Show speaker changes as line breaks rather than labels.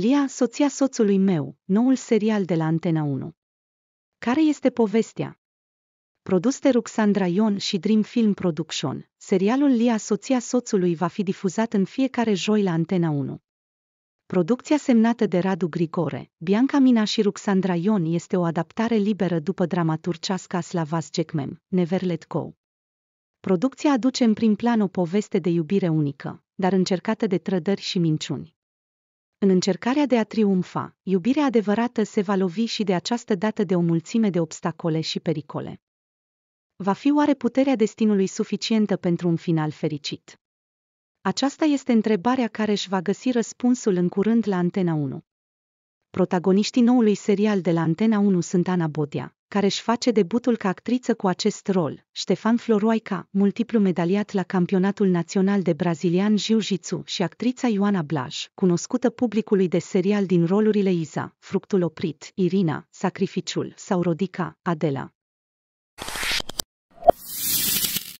Lia, soția soțului meu, noul serial de la Antena 1. Care este povestea? Produs de Ruxandra Ion și Dream Film Production, serialul Lia, soția soțului va fi difuzat în fiecare joi la Antena 1. Producția semnată de Radu Grigore, Bianca Mina și Ruxandra Ion este o adaptare liberă după dramaturgeasca Slavas Jackmem, Never Let Go. Producția aduce în prim plan o poveste de iubire unică, dar încercată de trădări și minciuni. În încercarea de a triumfa, iubirea adevărată se va lovi și de această dată de o mulțime de obstacole și pericole. Va fi oare puterea destinului suficientă pentru un final fericit? Aceasta este întrebarea care își va găsi răspunsul în curând la Antena 1. Protagoniștii noului serial de la Antena 1 sunt Ana Bodia, care își face debutul ca actriță cu acest rol, Ștefan Floroica, multiplu medaliat la campionatul național de brazilian jiu-jitsu și actrița Ioana Blaj, cunoscută publicului de serial din rolurile Iza, Fructul oprit, Irina, Sacrificiul sau Rodica, Adela.